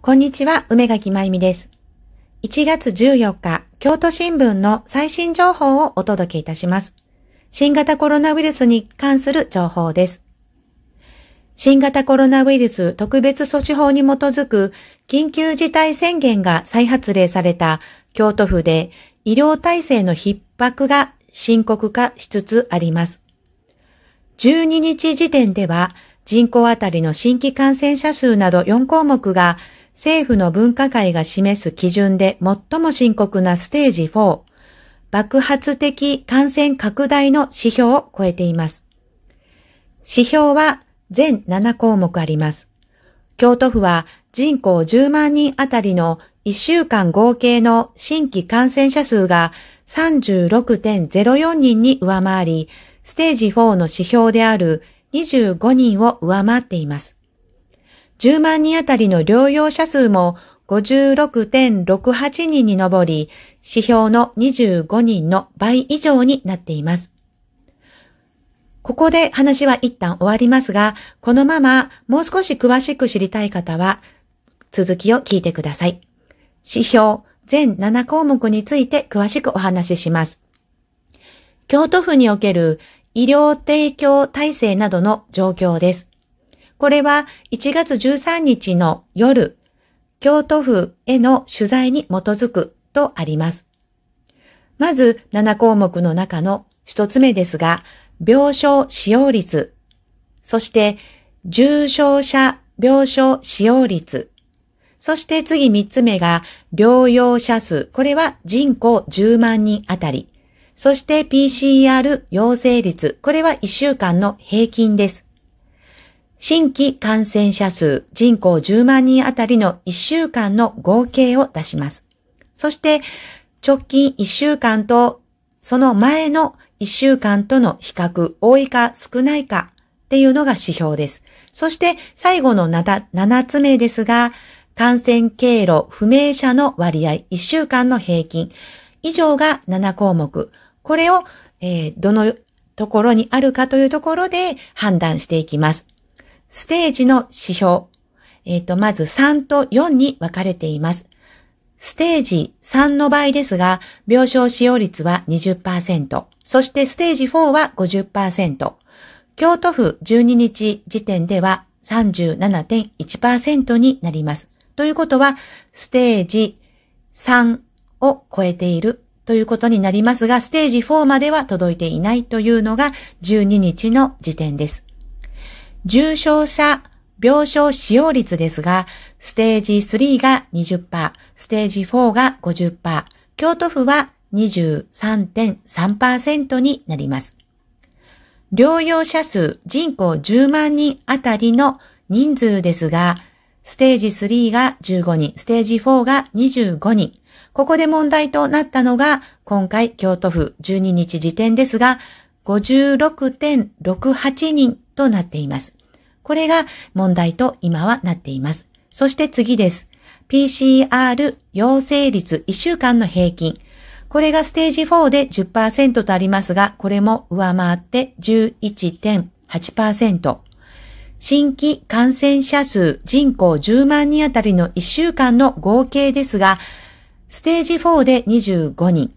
こんにちは、梅垣まゆみです。1月14日、京都新聞の最新情報をお届けいたします。新型コロナウイルスに関する情報です。新型コロナウイルス特別措置法に基づく緊急事態宣言が再発令された京都府で医療体制の逼迫が深刻化しつつあります。12日時点では人口あたりの新規感染者数など4項目が政府の分科会が示す基準で最も深刻なステージ4、爆発的感染拡大の指標を超えています。指標は全7項目あります。京都府は人口10万人あたりの1週間合計の新規感染者数が36.04人に上回り、ステージ4の指標である25人を上回っています。10万人あたりの療養者数も56.68人に上り、指標の25人の倍以上になっています。ここで話は一旦終わりますが、このままもう少し詳しく知りたい方は、続きを聞いてください。指標全7項目について詳しくお話しします。京都府における医療提供体制などの状況です。これは1月13日の夜、京都府への取材に基づくとあります。まず7項目の中の1つ目ですが、病床使用率、そして重症者病床使用率、そして次3つ目が療養者数、これは人口10万人あたり、そして PCR 陽性率、これは1週間の平均です。新規感染者数人口10万人あたりの1週間の合計を出します。そして、直近1週間とその前の1週間との比較、多いか少ないかっていうのが指標です。そして最後の 7, つ目ですが、感染経路不明者の割合、1週間の平均以上が7項目。これを、えー、どのところにあるかというところで判断していきます。ステージの指標。えっ、ー、と、まず3と4に分かれています。ステージ3の場合ですが、病床使用率は20%、そしてステージ4は50%。京都府12日時点では37.1%になります。ということは、ステージ3を超えているということになりますが、ステージ4までは届いていないというのが12日の時点です。重症者病床使用率ですが、ステージ3が20%、ステージ4が50%、京都府は23.3%になります。療養者数人口10万人あたりの人数ですが、ステージ3が15人、ステージ4が25人。ここで問題となったのが、今回京都府12日時点ですが、56.68人となっています。これが問題と今はなっています。そして次です。PCR 陽性率1週間の平均。これがステージ4で10%とありますが、これも上回って11.8%。新規感染者数人口10万人あたりの1週間の合計ですが、ステージ4で25人、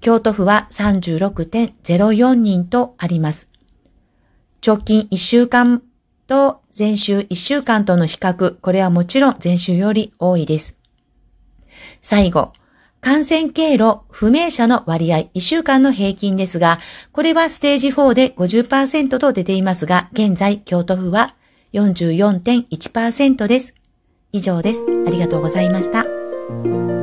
京都府は36.04人とあります。直近1週間と前週1週間との比較、これはもちろん前週より多いです。最後、感染経路不明者の割合1週間の平均ですが、これはステージ4で50%と出ていますが、現在京都府は44.1%です。以上です。ありがとうございました。